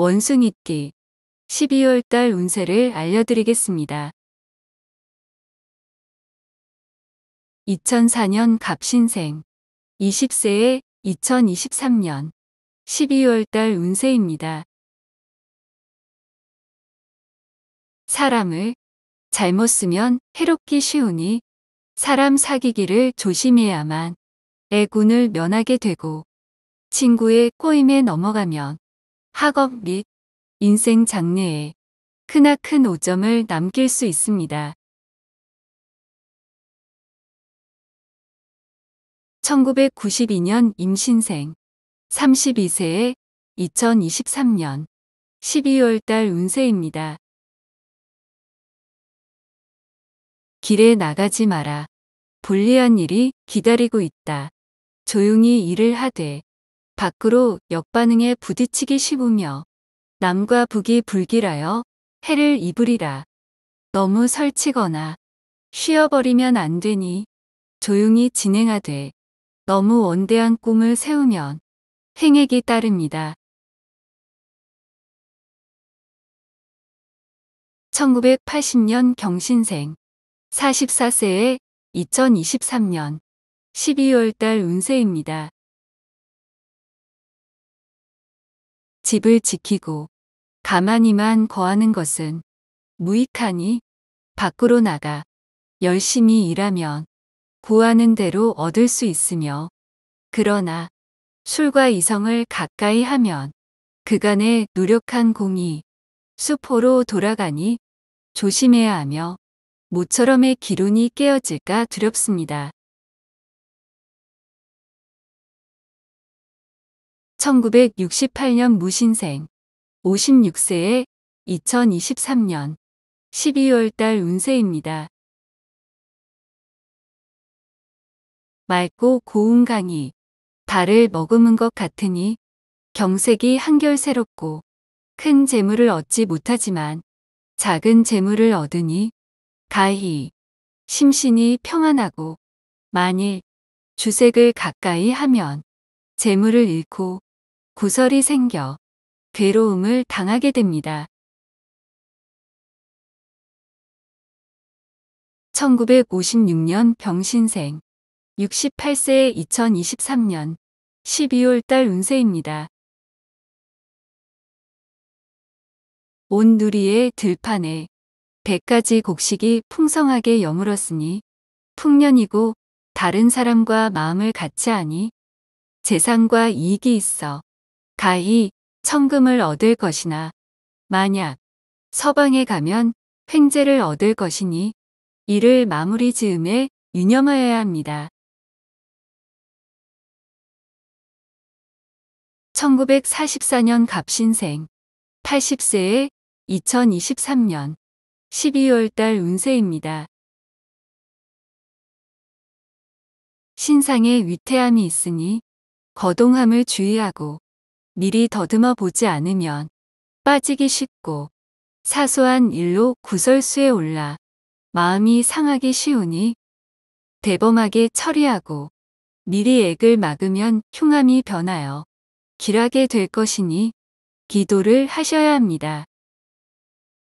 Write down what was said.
원숭이띠 12월달 운세를 알려드리겠습니다. 2004년 갑신생 20세의 2023년 12월달 운세입니다. 사람을 잘못 쓰면 해롭기 쉬우니 사람 사귀기를 조심해야만 애군을 면하게 되고 친구의 꼬임에 넘어가면 학업 및 인생 장래에 크나큰 오점을 남길 수 있습니다. 1992년 임신생 32세에 2023년 12월달 운세입니다. 길에 나가지 마라. 불리한 일이 기다리고 있다. 조용히 일을 하되 밖으로 역반응에 부딪히기 쉬우며 남과 북이 불길하여 해를 입으리라. 너무 설치거나 쉬어버리면 안 되니 조용히 진행하되 너무 원대한 꿈을 세우면 행액이 따릅니다. 1980년 경신생 44세에 2023년 12월달 운세입니다. 집을 지키고 가만히만 거하는 것은 무익하니 밖으로 나가 열심히 일하면 구하는 대로 얻을 수 있으며 그러나 술과 이성을 가까이 하면 그간의 노력한 공이 수포로 돌아가니 조심해야 하며 모처럼의 기론이 깨어질까 두렵습니다. 1968년 무신생, 56세에 2023년 12월달 운세입니다. 맑고 고운 강이 발을 머금은 것 같으니 경색이 한결 새롭고 큰 재물을 얻지 못하지만 작은 재물을 얻으니 가히 심신이 평안하고 만일 주색을 가까이 하면 재물을 잃고 구설이 생겨 괴로움을 당하게 됩니다. 1956년 병신생 68세의 2023년 12월달 운세입니다. 온 누리의 들판에 100가지 곡식이 풍성하게 여물었으니 풍년이고 다른 사람과 마음을 같이 하니 재산과 이익이 있어 가히 청금을 얻을 것이나 만약 서방에 가면 횡재를 얻을 것이니 이를 마무리 지음에 유념하여야 합니다. 1944년 갑신생 80세에 2023년 12월달 운세입니다. 신상에 위태함이 있으니 거동함을 주의하고 미리 더듬어 보지 않으면 빠지기 쉽고 사소한 일로 구설수에 올라 마음이 상하기 쉬우니 대범하게 처리하고 미리 액을 막으면 흉함이 변하여 길하게 될 것이니 기도를 하셔야 합니다.